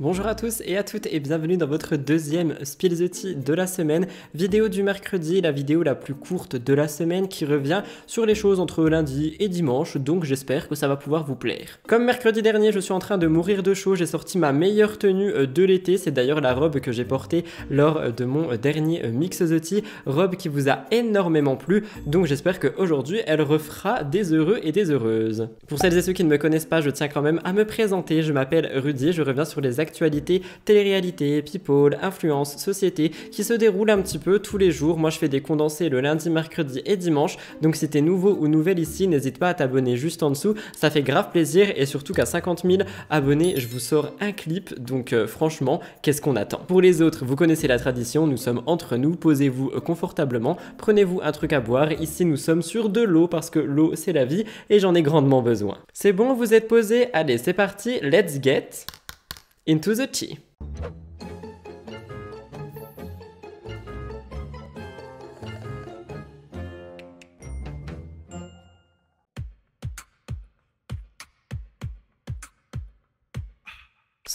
Bonjour à tous et à toutes et bienvenue dans votre deuxième Spill the Tea de la semaine, vidéo du mercredi, la vidéo la plus courte de la semaine qui revient sur les choses entre lundi et dimanche, donc j'espère que ça va pouvoir vous plaire. Comme mercredi dernier, je suis en train de mourir de chaud, j'ai sorti ma meilleure tenue euh, de l'été, c'est d'ailleurs la robe que j'ai portée lors euh, de mon euh, dernier Mix the Tea, robe qui vous a énormément plu, donc j'espère qu'aujourd'hui elle refera des heureux et des heureuses. Pour celles et ceux qui ne me connaissent pas, je tiens quand même à me présenter, je m'appelle Rudy, je reviens sur les actes. Actualité, télé-réalité, people, influence, société qui se déroule un petit peu tous les jours. Moi je fais des condensés le lundi, mercredi et dimanche. Donc si t'es nouveau ou nouvelle ici, n'hésite pas à t'abonner juste en dessous. Ça fait grave plaisir et surtout qu'à 50 000 abonnés, je vous sors un clip. Donc euh, franchement, qu'est-ce qu'on attend Pour les autres, vous connaissez la tradition, nous sommes entre nous, posez-vous euh, confortablement, prenez-vous un truc à boire. Ici nous sommes sur de l'eau parce que l'eau c'est la vie et j'en ai grandement besoin. C'est bon, vous êtes posé Allez, c'est parti, let's get into the tea.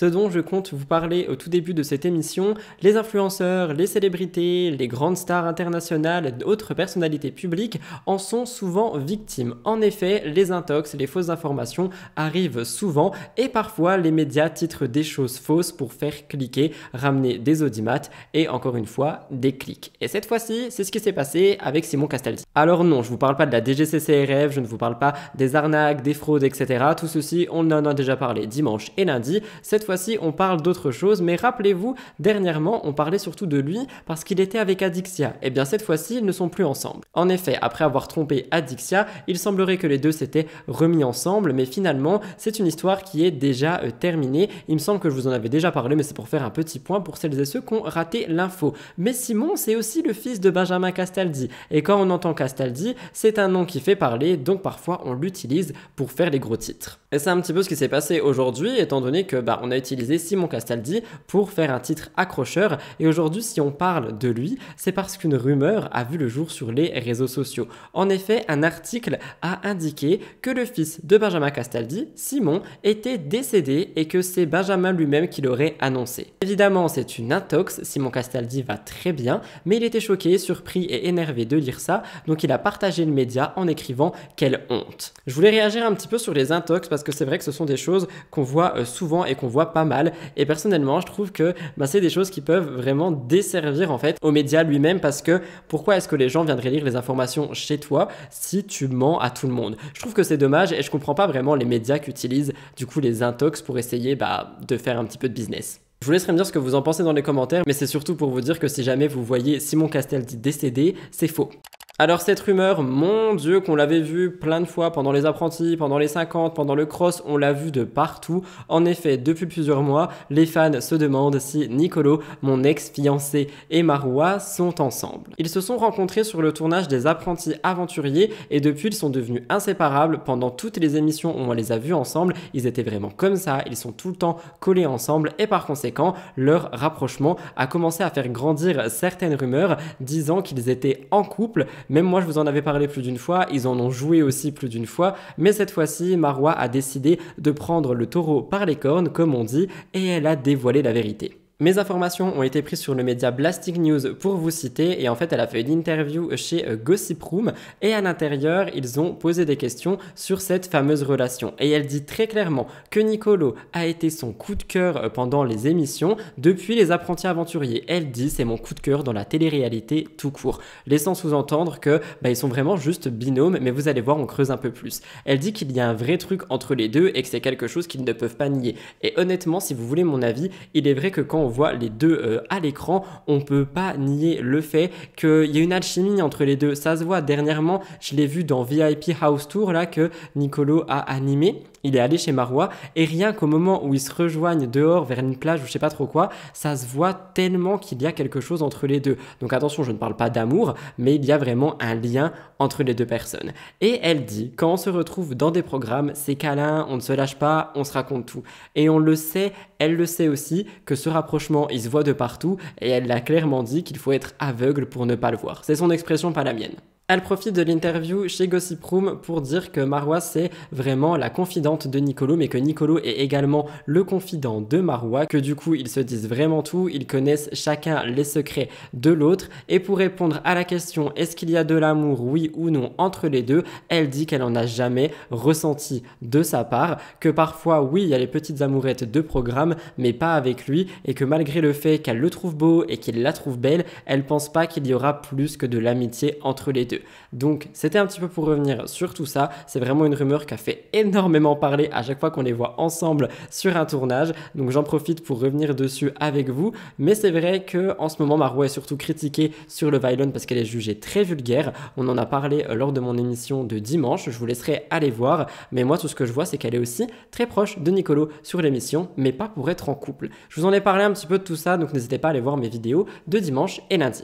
ce dont je compte vous parler au tout début de cette émission, les influenceurs, les célébrités, les grandes stars internationales, d'autres personnalités publiques en sont souvent victimes. En effet, les intox, les fausses informations arrivent souvent et parfois les médias titrent des choses fausses pour faire cliquer, ramener des audimates et encore une fois des clics. Et cette fois-ci, c'est ce qui s'est passé avec Simon Castaldi. Alors non, je vous parle pas de la DGCCRF, je ne vous parle pas des arnaques, des fraudes, etc. Tout ceci, on en a déjà parlé dimanche et lundi. Cette fois on parle d'autre chose, mais rappelez-vous, dernièrement, on parlait surtout de lui parce qu'il était avec Adixia. Et eh bien cette fois-ci, ils ne sont plus ensemble. En effet, après avoir trompé Adixia, il semblerait que les deux s'étaient remis ensemble, mais finalement, c'est une histoire qui est déjà euh, terminée. Il me semble que je vous en avais déjà parlé, mais c'est pour faire un petit point pour celles et ceux qui ont raté l'info. Mais Simon, c'est aussi le fils de Benjamin Castaldi. Et quand on entend Castaldi, c'est un nom qui fait parler, donc parfois on l'utilise pour faire les gros titres. Et c'est un petit peu ce qui s'est passé aujourd'hui, étant donné que bah, on utilisé Simon Castaldi pour faire un titre accrocheur. Et aujourd'hui, si on parle de lui, c'est parce qu'une rumeur a vu le jour sur les réseaux sociaux. En effet, un article a indiqué que le fils de Benjamin Castaldi, Simon, était décédé et que c'est Benjamin lui-même qui l'aurait annoncé. Évidemment, c'est une intox, Simon Castaldi va très bien, mais il était choqué, surpris et énervé de lire ça, donc il a partagé le média en écrivant quelle honte. Je voulais réagir un petit peu sur les intox parce que c'est vrai que ce sont des choses qu'on voit euh, souvent et qu'on voit pas mal. Et personnellement, je trouve que bah, c'est des choses qui peuvent vraiment desservir en fait aux médias lui-même parce que pourquoi est-ce que les gens viendraient lire les informations chez toi si tu mens à tout le monde Je trouve que c'est dommage et je comprends pas vraiment les médias qu'utilisent du coup les intox pour essayer bah, de faire un petit peu de business. Je vous laisserai me dire ce que vous en pensez dans les commentaires, mais c'est surtout pour vous dire que si jamais vous voyez Simon Castel dit décédé, c'est faux. Alors cette rumeur, mon dieu, qu'on l'avait vue plein de fois pendant les apprentis, pendant les 50, pendant le cross, on l'a vue de partout. En effet, depuis plusieurs mois, les fans se demandent si Nicolo, mon ex-fiancé et Maroua sont ensemble. Ils se sont rencontrés sur le tournage des apprentis aventuriers et depuis ils sont devenus inséparables. Pendant toutes les émissions où on les a vus ensemble, ils étaient vraiment comme ça, ils sont tout le temps collés ensemble et par conséquent, leur rapprochement a commencé à faire grandir certaines rumeurs disant qu'ils étaient en couple même moi, je vous en avais parlé plus d'une fois, ils en ont joué aussi plus d'une fois, mais cette fois-ci, Marois a décidé de prendre le taureau par les cornes, comme on dit, et elle a dévoilé la vérité. Mes informations ont été prises sur le média Blasting News pour vous citer et en fait elle a fait une interview chez euh, Gossip Room et à l'intérieur ils ont posé des questions sur cette fameuse relation et elle dit très clairement que Nicolo a été son coup de cœur euh, pendant les émissions depuis les apprentis aventuriers. Elle dit c'est mon coup de cœur dans la télé-réalité tout court, laissant sous-entendre que bah, ils sont vraiment juste binômes mais vous allez voir on creuse un peu plus. Elle dit qu'il y a un vrai truc entre les deux et que c'est quelque chose qu'ils ne peuvent pas nier. Et honnêtement si vous voulez mon avis, il est vrai que quand on voit les deux euh, à l'écran. On peut pas nier le fait qu'il y a une alchimie entre les deux. Ça se voit dernièrement, je l'ai vu dans VIP House Tour là que Nicolo a animé il est allé chez Marois et rien qu'au moment où ils se rejoignent dehors vers une plage ou je sais pas trop quoi, ça se voit tellement qu'il y a quelque chose entre les deux. Donc attention, je ne parle pas d'amour, mais il y a vraiment un lien entre les deux personnes. Et elle dit, quand on se retrouve dans des programmes, c'est câlin, on ne se lâche pas, on se raconte tout. Et on le sait, elle le sait aussi, que ce rapprochement, il se voit de partout, et elle l'a clairement dit qu'il faut être aveugle pour ne pas le voir. C'est son expression, pas la mienne. Elle profite de l'interview chez Gossip Room pour dire que Marwa c'est vraiment la confidente de Nicolo mais que Nicolo est également le confident de Marwa, que du coup ils se disent vraiment tout, ils connaissent chacun les secrets de l'autre et pour répondre à la question est-ce qu'il y a de l'amour oui ou non entre les deux, elle dit qu'elle en a jamais ressenti de sa part, que parfois oui il y a les petites amourettes de programme mais pas avec lui et que malgré le fait qu'elle le trouve beau et qu'il la trouve belle, elle pense pas qu'il y aura plus que de l'amitié entre les deux. Donc c'était un petit peu pour revenir sur tout ça. C'est vraiment une rumeur qui a fait énormément parler à chaque fois qu'on les voit ensemble sur un tournage. Donc j'en profite pour revenir dessus avec vous. Mais c'est vrai que en ce moment Marou est surtout critiquée sur le violon parce qu'elle est jugée très vulgaire. On en a parlé euh, lors de mon émission de dimanche. Je vous laisserai aller voir. Mais moi tout ce que je vois c'est qu'elle est aussi très proche de Nicolo sur l'émission, mais pas pour être en couple. Je vous en ai parlé un petit peu de tout ça, donc n'hésitez pas à aller voir mes vidéos de dimanche et lundi.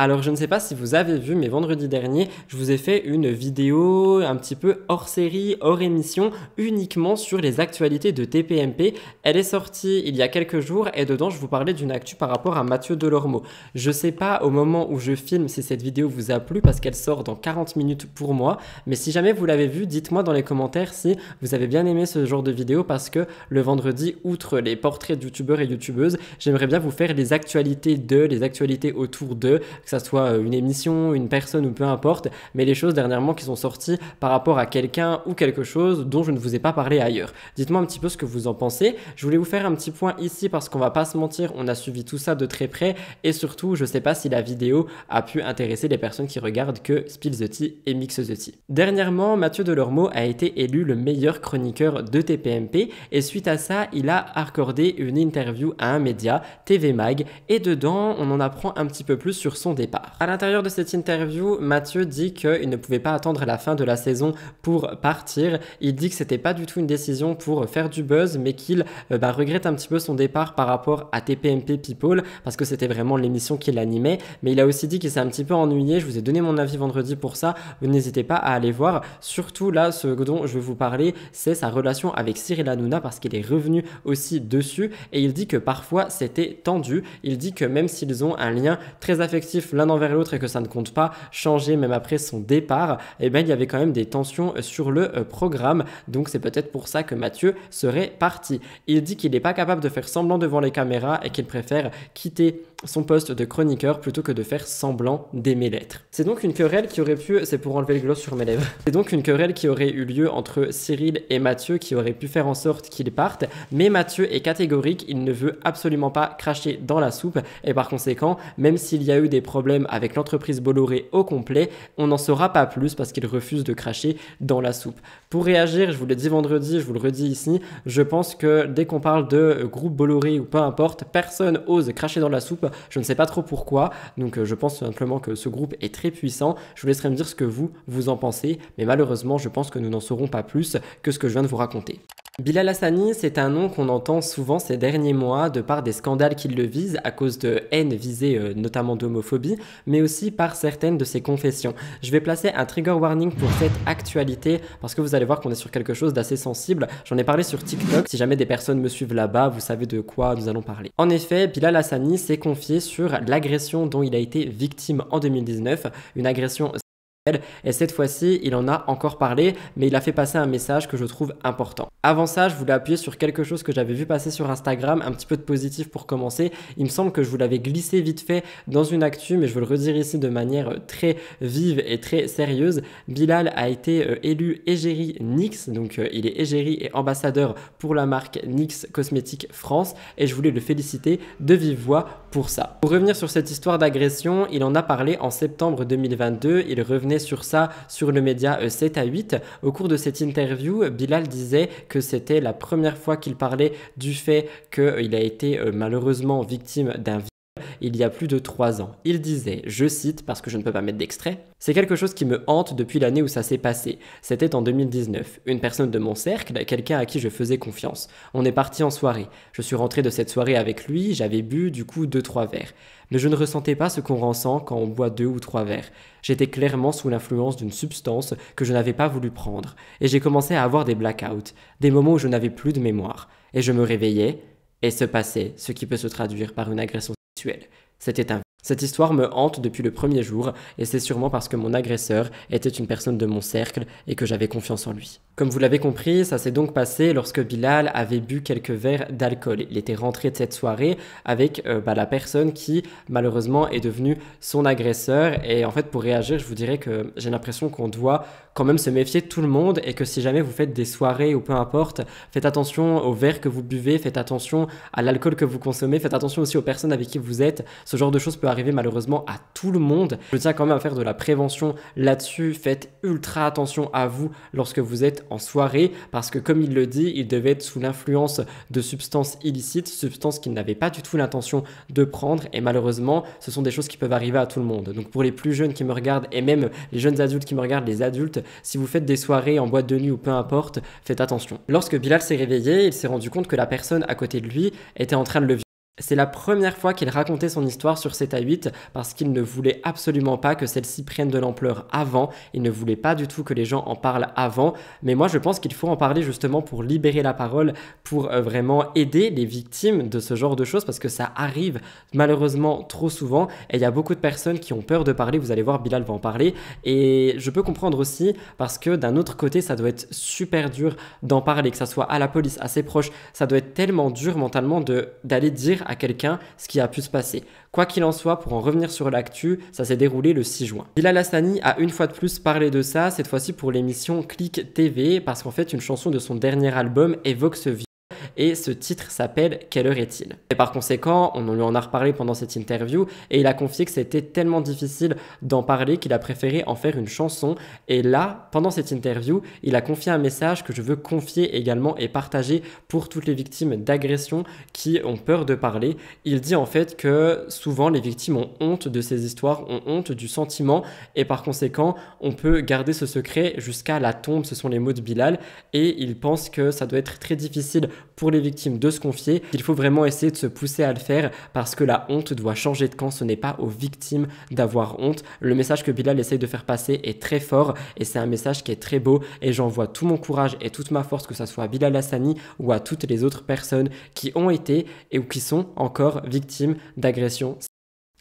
Alors je ne sais pas si vous avez vu, mais vendredi dernier, je vous ai fait une vidéo un petit peu hors série, hors émission, uniquement sur les actualités de TPMP. Elle est sortie il y a quelques jours et dedans je vous parlais d'une actu par rapport à Mathieu Delormeau. Je sais pas au moment où je filme si cette vidéo vous a plu parce qu'elle sort dans 40 minutes pour moi, mais si jamais vous l'avez vue, dites-moi dans les commentaires si vous avez bien aimé ce genre de vidéo parce que le vendredi, outre les portraits de youtubeurs et youtubeuses, j'aimerais bien vous faire les actualités de, les actualités autour de, que ça soit euh, une émission, une personne ou peu importe, mais les choses dernièrement qui sont sorties par rapport à quelqu'un ou quelque chose dont je ne vous ai pas parlé ailleurs. Dites-moi un petit peu ce que vous en pensez. Je voulais vous faire un petit point ici parce qu'on va pas se mentir, on a suivi tout ça de très près et surtout, je sais pas si la vidéo a pu intéresser les personnes qui regardent que Spill the Tea et Mix the Tea. Dernièrement, Mathieu Delormeau a été élu le meilleur chroniqueur de TPMP et suite à ça, il a accordé une interview à un média, TV Mag, et dedans, on en apprend un petit peu plus sur son départ. À l'intérieur de cette interview, Mathieu dit qu'il ne pouvait pas attendre la fin de la saison pour partir. Il dit que c'était pas du tout une décision pour faire du buzz, mais qu'il euh, bah, regrette un petit peu son départ par rapport à TPMP People parce que c'était vraiment l'émission qui l'animait. Mais il a aussi dit qu'il s'est un petit peu ennuyé. Je vous ai donné mon avis vendredi pour ça. N'hésitez pas à aller voir. Surtout là, ce dont je vais vous parler, c'est sa relation avec Cyril Hanouna parce qu'il est revenu aussi dessus et il dit que parfois c'était tendu. Il dit que même s'ils ont un lien très affectif l'un envers l'autre et que ça ne compte pas changer même après son départ, et eh ben, il y avait quand même des tensions euh, sur le euh, programme. Donc c'est peut-être pour ça que Mathieu serait parti. Il dit qu'il n'est pas capable de faire semblant devant les caméras et qu'il préfère quitter son poste de chroniqueur plutôt que de faire semblant d'aimer l'être. C'est donc une querelle qui aurait pu, c'est pour enlever le gloss sur mes lèvres, c'est donc une querelle qui aurait eu lieu entre Cyril et Mathieu qui aurait pu faire en sorte qu'ils partent, mais Mathieu est catégorique, il ne veut absolument pas cracher dans la soupe et par conséquent, même s'il y a eu des problèmes avec l'entreprise Bolloré au complet, on n'en saura pas plus parce qu'il refuse de cracher dans la soupe. Pour réagir, je vous l'ai dit vendredi, je vous le redis ici, je pense que dès qu'on parle de groupe Bolloré ou peu importe, personne ose cracher dans la soupe je ne sais pas trop pourquoi, donc euh, je pense simplement que ce groupe est très puissant. Je vous laisserai me dire ce que vous, vous en pensez, mais malheureusement, je pense que nous n'en saurons pas plus que ce que je viens de vous raconter. Bilal Hassani, c'est un nom qu'on entend souvent ces derniers mois de par des scandales qui le visent à cause de haine visée euh, notamment d'homophobie, mais aussi par certaines de ses confessions. Je vais placer un trigger warning pour cette actualité parce que vous allez voir qu'on est sur quelque chose d'assez sensible. J'en ai parlé sur TikTok, si jamais des personnes me suivent là-bas, vous savez de quoi nous allons parler. En effet, Bilal Hassani s'est confié sur l'agression dont il a été victime en 2019, une agression et cette fois-ci, il en a encore parlé, mais il a fait passer un message que je trouve important. Avant ça, je voulais appuyer sur quelque chose que j'avais vu passer sur Instagram, un petit peu de positif pour commencer. Il me semble que je vous l'avais glissé vite fait dans une actu, mais je veux le redire ici de manière euh, très vive et très sérieuse. Bilal a été euh, élu égérie NYX, donc euh, il est égérie et ambassadeur pour la marque NYX Cosmétique France, et je voulais le féliciter de vive voix pour ça. Pour revenir sur cette histoire d'agression, il en a parlé en septembre 2022, il revenait sur ça sur le média 7 euh, à 8. Au cours de cette interview, Bilal disait que c'était la première fois qu'il parlait du fait qu'il euh, a été euh, malheureusement victime d'un il y a plus de trois ans. Il disait, je cite parce que je ne peux pas mettre d'extrait, C'est quelque chose qui me hante depuis l'année où ça s'est passé. C'était en 2019. Une personne de mon cercle, quelqu'un à qui je faisais confiance. On est parti en soirée. Je suis rentré de cette soirée avec lui, j'avais bu du coup 2 trois verres. Mais je ne ressentais pas ce qu'on ressent quand on boit deux ou trois verres. J'étais clairement sous l'influence d'une substance que je n'avais pas voulu prendre. Et j'ai commencé à avoir des blackouts, des moments où je n'avais plus de mémoire. Et je me réveillais, et se passait, ce qui peut se traduire par une agression c'était un cette histoire me hante depuis le premier jour, et c'est sûrement parce que mon agresseur était une personne de mon cercle et que j'avais confiance en lui. Comme vous l'avez compris, ça s'est donc passé lorsque Bilal avait bu quelques verres d'alcool. Il était rentré de cette soirée avec euh, bah, la personne qui, malheureusement, est devenue son agresseur. Et en fait, pour réagir, je vous dirais que j'ai l'impression qu'on doit quand même se méfier de tout le monde et que si jamais vous faites des soirées ou peu importe, faites attention aux verres que vous buvez, faites attention à l'alcool que vous consommez, faites attention aussi aux personnes avec qui vous êtes. Ce genre de choses peut arriver malheureusement à tout le monde. Je tiens quand même à faire de la prévention là-dessus. Faites ultra attention à vous lorsque vous êtes en soirée parce que comme il le dit, il devait être sous l'influence de substances illicites, substances qu'il n'avait pas du tout l'intention de prendre et malheureusement, ce sont des choses qui peuvent arriver à tout le monde. Donc pour les plus jeunes qui me regardent et même les jeunes adultes qui me regardent, les adultes, si vous faites des soirées en boîte de nuit ou peu importe, faites attention. Lorsque Bilal s'est réveillé, il s'est rendu compte que la personne à côté de lui était en train de le c'est la première fois qu'il racontait son histoire sur 7 à 8 parce qu'il ne voulait absolument pas que celle-ci prenne de l'ampleur avant, il ne voulait pas du tout que les gens en parlent avant, mais moi je pense qu'il faut en parler justement pour libérer la parole, pour euh, vraiment aider les victimes de ce genre de choses parce que ça arrive malheureusement trop souvent et il y a beaucoup de personnes qui ont peur de parler, vous allez voir Bilal va en parler et je peux comprendre aussi parce que d'un autre côté ça doit être super dur d'en parler, que ça soit à la police, à ses proches, ça doit être tellement dur mentalement d'aller dire à quelqu'un ce qui a pu se passer. Quoi qu'il en soit, pour en revenir sur l'actu, ça s'est déroulé le 6 juin. Bilal Hassani a une fois de plus parlé de ça, cette fois-ci pour l'émission Click TV, parce qu'en fait une chanson de son dernier album évoque ce et ce titre s'appelle Quelle heure est-il Et par conséquent, on lui en a reparlé pendant cette interview et il a confié que c'était tellement difficile d'en parler qu'il a préféré en faire une chanson et là, pendant cette interview, il a confié un message que je veux confier également et partager pour toutes les victimes d'agression qui ont peur de parler. Il dit en fait que souvent les victimes ont honte de ces histoires, ont honte du sentiment et par conséquent, on peut garder ce secret jusqu'à la tombe, ce sont les mots de Bilal et il pense que ça doit être très difficile pour les victimes de se confier, il faut vraiment essayer de se pousser à le faire parce que la honte doit changer de camp, ce n'est pas aux victimes d'avoir honte. Le message que Bilal essaye de faire passer est très fort et c'est un message qui est très beau et j'envoie tout mon courage et toute ma force que ce soit à Bilal Hassani ou à toutes les autres personnes qui ont été et ou qui sont encore victimes d'agressions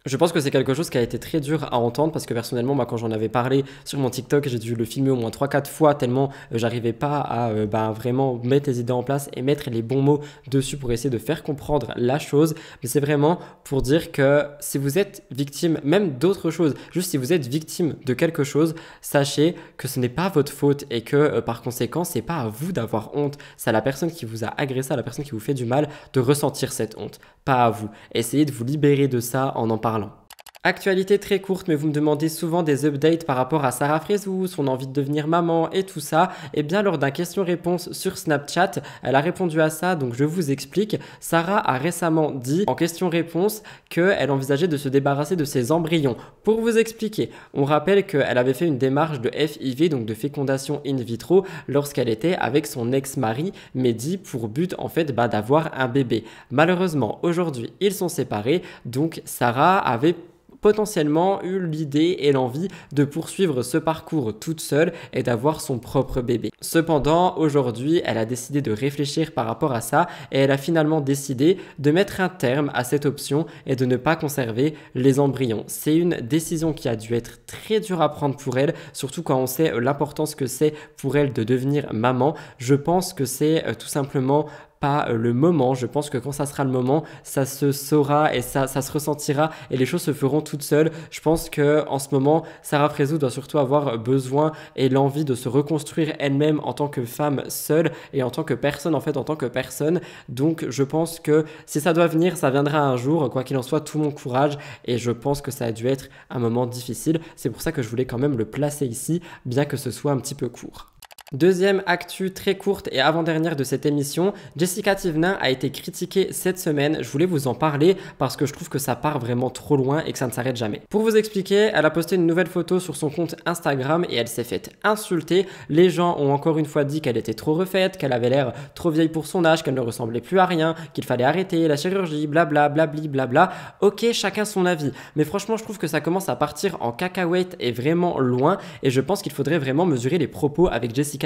je pense que c'est quelque chose qui a été très dur à entendre parce que personnellement, moi, quand j'en avais parlé sur mon TikTok, j'ai dû le filmer au moins 3-4 fois tellement euh, j'arrivais pas à euh, ben, vraiment mettre les idées en place et mettre les bons mots dessus pour essayer de faire comprendre la chose. Mais c'est vraiment pour dire que si vous êtes victime, même d'autres choses, juste si vous êtes victime de quelque chose, sachez que ce n'est pas votre faute et que euh, par conséquent, c'est pas à vous d'avoir honte. C'est à la personne qui vous a agressé, à la personne qui vous fait du mal de ressentir cette honte, pas à vous. Essayez de vous libérer de ça en en parlant parlant. Actualité très courte, mais vous me demandez souvent des updates par rapport à Sarah Frézou, son envie de devenir maman et tout ça. Et eh bien lors d'un question-réponse sur Snapchat, elle a répondu à ça, donc je vous explique. Sarah a récemment dit en question-réponse qu'elle envisageait de se débarrasser de ses embryons. Pour vous expliquer, on rappelle qu'elle avait fait une démarche de FIV, donc de fécondation in vitro, lorsqu'elle était avec son ex-mari, Mehdi, pour but en fait bah, d'avoir un bébé. Malheureusement, aujourd'hui, ils sont séparés, donc Sarah avait potentiellement eu l'idée et l'envie de poursuivre ce parcours toute seule et d'avoir son propre bébé. Cependant, aujourd'hui, elle a décidé de réfléchir par rapport à ça et elle a finalement décidé de mettre un terme à cette option et de ne pas conserver les embryons. C'est une décision qui a dû être très dure à prendre pour elle, surtout quand on sait l'importance que c'est pour elle de devenir maman. Je pense que c'est euh, tout simplement pas euh, le moment. Je pense que quand ça sera le moment, ça se saura et ça, ça se ressentira et les choses se feront toutes seules. Je pense que en ce moment, Sarah Frézou doit surtout avoir besoin et l'envie de se reconstruire elle-même en tant que femme seule et en tant que personne, en fait, en tant que personne. Donc, je pense que si ça doit venir, ça viendra un jour. Quoi qu'il en soit, tout mon courage et je pense que ça a dû être un moment difficile. C'est pour ça que je voulais quand même le placer ici, bien que ce soit un petit peu court. Deuxième actu très courte et avant-dernière de cette émission, Jessica Thivenin a été critiquée cette semaine. Je voulais vous en parler parce que je trouve que ça part vraiment trop loin et que ça ne s'arrête jamais. Pour vous expliquer, elle a posté une nouvelle photo sur son compte Instagram et elle s'est faite insulter. Les gens ont encore une fois dit qu'elle était trop refaite, qu'elle avait l'air trop vieille pour son âge, qu'elle ne ressemblait plus à rien, qu'il fallait arrêter la chirurgie, blabla, blabli, blabla. Ok, chacun son avis. Mais franchement, je trouve que ça commence à partir en cacahuète et vraiment loin et je pense qu'il faudrait vraiment mesurer les propos avec Jessica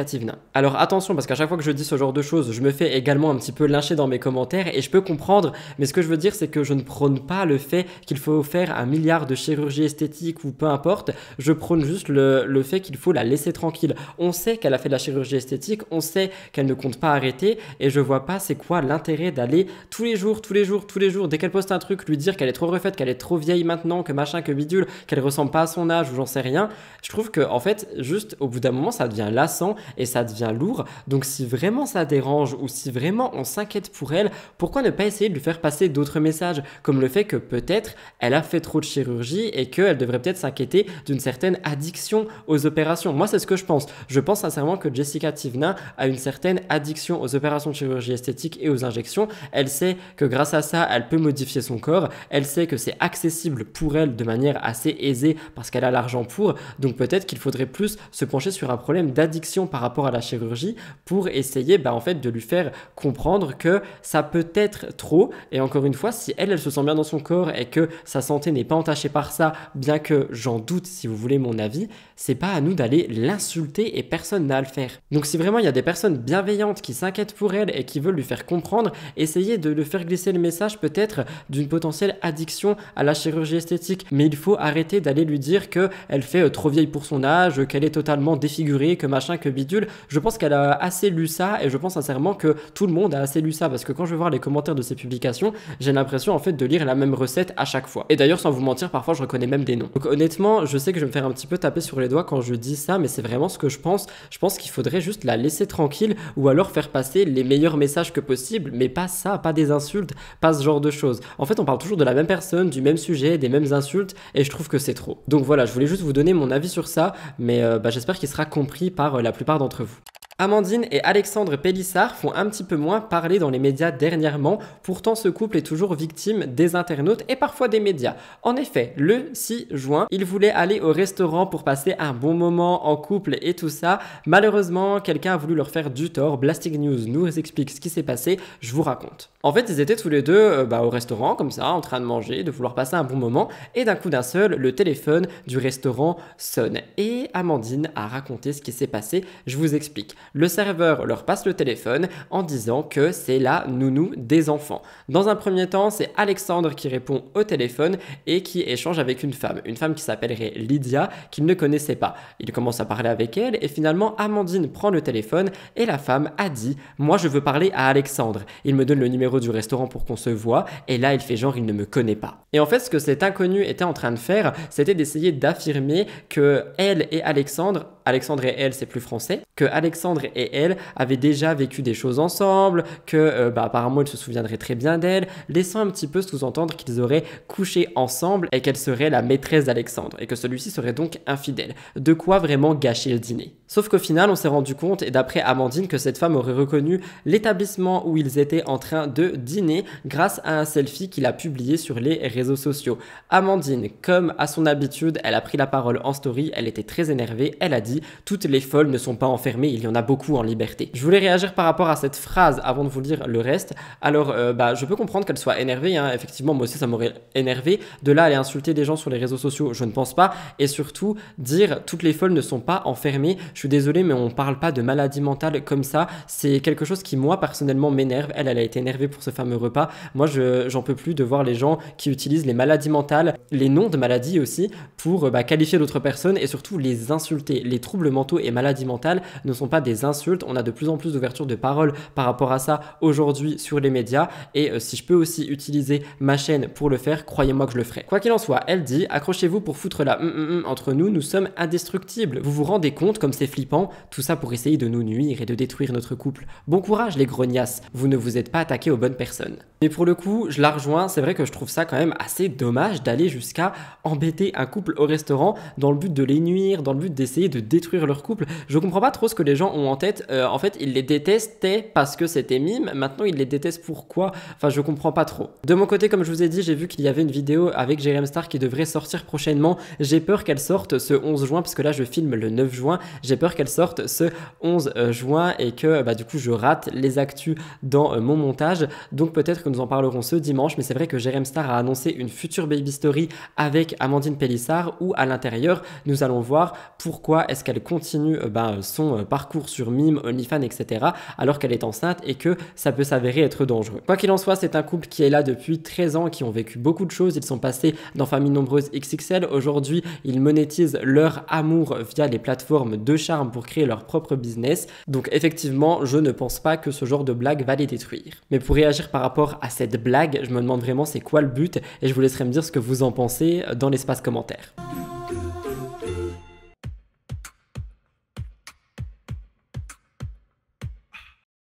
alors attention, parce qu'à chaque fois que je dis ce genre de choses, je me fais également un petit peu lyncher dans mes commentaires et je peux comprendre, mais ce que je veux dire, c'est que je ne prône pas le fait qu'il faut faire un milliard de chirurgies esthétiques ou peu importe. Je prône juste le, fait qu'il faut la laisser tranquille. On sait qu'elle a fait de la chirurgie esthétique, on sait qu'elle ne compte pas arrêter et je vois pas c'est quoi l'intérêt d'aller tous les jours, tous les jours, tous les jours, dès qu'elle poste un truc, lui dire qu'elle est trop refaite, qu'elle est trop vieille maintenant, que machin, que bidule, qu'elle ressemble pas à son âge ou j'en sais rien. Je trouve que en fait, juste au bout d'un moment, ça devient lassant et ça devient lourd. Donc si vraiment ça dérange ou si vraiment on s'inquiète pour elle, pourquoi ne pas essayer de lui faire passer d'autres messages, comme le fait que peut-être elle a fait trop de chirurgie et qu'elle devrait peut-être s'inquiéter d'une certaine addiction aux opérations. Moi, c'est ce que je pense. Je pense sincèrement que Jessica Tivna a une certaine addiction aux opérations de chirurgie esthétique et aux injections. Elle sait que grâce à ça, elle peut modifier son corps. Elle sait que c'est accessible pour elle de manière assez aisée parce qu'elle a l'argent pour. Donc peut-être qu'il faudrait plus se pencher sur un problème d'addiction par rapport à la chirurgie pour essayer bah, en fait de lui faire comprendre que ça peut être trop et encore une fois si elle elle se sent bien dans son corps et que sa santé n'est pas entachée par ça bien que j'en doute si vous voulez mon avis c'est pas à nous d'aller l'insulter et personne n'a à le faire donc si vraiment il y a des personnes bienveillantes qui s'inquiètent pour elle et qui veulent lui faire comprendre essayez de lui faire glisser le message peut-être d'une potentielle addiction à la chirurgie esthétique mais il faut arrêter d'aller lui dire que elle fait euh, trop vieille pour son âge qu'elle est totalement défigurée que machin que bien je pense qu'elle a assez lu ça et je pense sincèrement que tout le monde a assez lu ça parce que quand je vais voir les commentaires de ses publications, j'ai l'impression en fait de lire la même recette à chaque fois. Et d'ailleurs, sans vous mentir, parfois je reconnais même des noms. Donc honnêtement, je sais que je vais me faire un petit peu taper sur les doigts quand je dis ça, mais c'est vraiment ce que je pense. Je pense qu'il faudrait juste la laisser tranquille ou alors faire passer les meilleurs messages que possible, mais pas ça, pas des insultes, pas ce genre de choses. En fait, on parle toujours de la même personne, du même sujet, des mêmes insultes, et je trouve que c'est trop. Donc voilà, je voulais juste vous donner mon avis sur ça, mais euh, bah, j'espère qu'il sera compris par euh, la plupart d'entre vous. Amandine et Alexandre Pellissard font un petit peu moins parler dans les médias dernièrement, pourtant ce couple est toujours victime des internautes et parfois des médias. En effet, le 6 juin, ils voulaient aller au restaurant pour passer un bon moment en couple et tout ça. Malheureusement, quelqu'un a voulu leur faire du tort. Blasting News nous explique ce qui s'est passé, je vous raconte. En fait, ils étaient tous les deux euh, bah, au restaurant, comme ça, en train de manger, de vouloir passer un bon moment, et d'un coup d'un seul, le téléphone du restaurant sonne. Et Amandine a raconté ce qui s'est passé, je vous explique. Le serveur leur passe le téléphone en disant que c'est la nounou des enfants. Dans un premier temps, c'est Alexandre qui répond au téléphone et qui échange avec une femme, une femme qui s'appellerait Lydia, qu'il ne connaissait pas. Il commence à parler avec elle et finalement Amandine prend le téléphone et la femme a dit Moi je veux parler à Alexandre. Il me donne le numéro du restaurant pour qu'on se voit et là il fait genre il ne me connaît pas. Et en fait, ce que cet inconnu était en train de faire, c'était d'essayer d'affirmer que elle et Alexandre, Alexandre et elle c'est plus français, que Alexandre et elle avait déjà vécu des choses ensemble, que euh, bah, apparemment il se souviendrait très bien d'elle, laissant un petit peu sous-entendre qu'ils auraient couché ensemble et qu'elle serait la maîtresse d'Alexandre et que celui-ci serait donc infidèle. De quoi vraiment gâcher le dîner. Sauf qu'au final, on s'est rendu compte, et d'après Amandine, que cette femme aurait reconnu l'établissement où ils étaient en train de dîner grâce à un selfie qu'il a publié sur les réseaux sociaux. Amandine, comme à son habitude, elle a pris la parole en story, elle était très énervée, elle a dit Toutes les folles ne sont pas enfermées, il y en a beaucoup en liberté. Je voulais réagir par rapport à cette phrase avant de vous dire le reste. Alors, euh, bah, je peux comprendre qu'elle soit énervée. Hein. Effectivement, moi aussi, ça m'aurait énervé. De là, aller insulter des gens sur les réseaux sociaux, je ne pense pas. Et surtout, dire toutes les folles ne sont pas enfermées. Je suis désolé, mais on ne parle pas de maladie mentale comme ça. C'est quelque chose qui, moi, personnellement, m'énerve. Elle, elle a été énervée pour ce fameux repas. Moi, j'en peux plus de voir les gens qui utilisent les maladies mentales, les noms de maladies aussi, pour bah, qualifier d'autres personnes et surtout les insulter. Les troubles mentaux et maladies mentales ne sont pas des insultes. On a de plus en plus d'ouverture de parole par rapport à ça aujourd'hui sur les médias. Et euh, si je peux aussi utiliser ma chaîne pour le faire, croyez-moi que je le ferai. Quoi qu'il en soit, elle dit accrochez-vous pour foutre la hum, hum, hum entre nous, nous sommes indestructibles. Vous vous rendez compte comme c'est flippant Tout ça pour essayer de nous nuire et de détruire notre couple. Bon courage les grognasses, vous ne vous êtes pas attaqué aux bonnes personnes. Mais pour le coup, je la rejoins, c'est vrai que je trouve ça quand même assez dommage d'aller jusqu'à embêter un couple au restaurant dans le but de les nuire, dans le but d'essayer de détruire leur couple. Je comprends pas trop ce que les gens ont en tête, euh, en fait, il les détestait parce que c'était mime. Maintenant, il les déteste pourquoi Enfin, je comprends pas trop. De mon côté, comme je vous ai dit, j'ai vu qu'il y avait une vidéo avec Jerem Star qui devrait sortir prochainement. J'ai peur qu'elle sorte ce 11 juin parce que là, je filme le 9 juin. J'ai peur qu'elle sorte ce 11 euh, juin et que euh, bah, du coup, je rate les actus dans mon montage. Donc, peut-être que nous en parlerons ce dimanche. Mais c'est vrai que Jérém Star a annoncé une future baby story avec Amandine Pélissard où à l'intérieur, nous allons voir pourquoi est-ce qu'elle continue bah, son parcours sur Mime, OnlyFans, etc. alors qu'elle est enceinte et que ça peut s'avérer être dangereux. Quoi qu'il en soit, c'est un couple qui est là depuis 13 ans, qui ont vécu beaucoup de choses. Ils sont passés dans Famille Nombreuse XXL. Aujourd'hui, ils monétisent leur amour via les plateformes de charme pour créer leur propre business. Donc effectivement, je ne pense pas que ce genre de blague va les détruire. Mais pour réagir par rapport à cette blague, je me demande vraiment c'est quoi le but et je vous laisserai me dire ce que vous en pensez dans l'espace commentaire.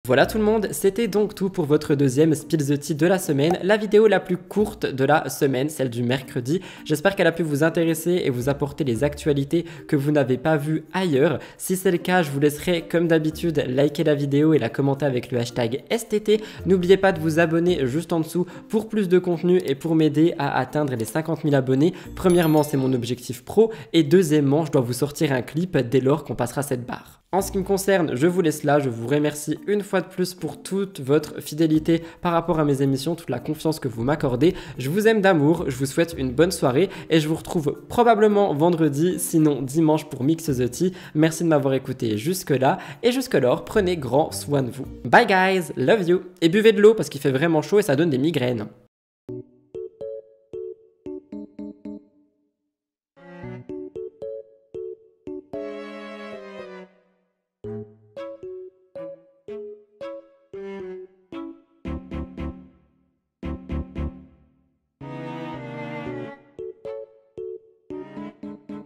Voilà tout le monde, c'était donc tout pour votre deuxième Spill the Tea de la semaine, la vidéo la plus courte de la semaine, celle du mercredi. J'espère qu'elle a pu vous intéresser et vous apporter les actualités que vous n'avez pas vues ailleurs. Si c'est le cas, je vous laisserai comme d'habitude liker la vidéo et la commenter avec le hashtag STT. N'oubliez pas de vous abonner juste en dessous pour plus de contenu et pour m'aider à atteindre les 50 000 abonnés. Premièrement, c'est mon objectif pro et deuxièmement, je dois vous sortir un clip dès lors qu'on passera cette barre. En ce qui me concerne, je vous laisse là, je vous remercie une fois de plus pour toute votre fidélité par rapport à mes émissions, toute la confiance que vous m'accordez. Je vous aime d'amour, je vous souhaite une bonne soirée et je vous retrouve probablement vendredi, sinon dimanche pour Mix the Tea. Merci de m'avoir écouté jusque-là et jusque-lors, prenez grand soin de vous. Bye guys, love you et buvez de l'eau parce qu'il fait vraiment chaud et ça donne des migraines.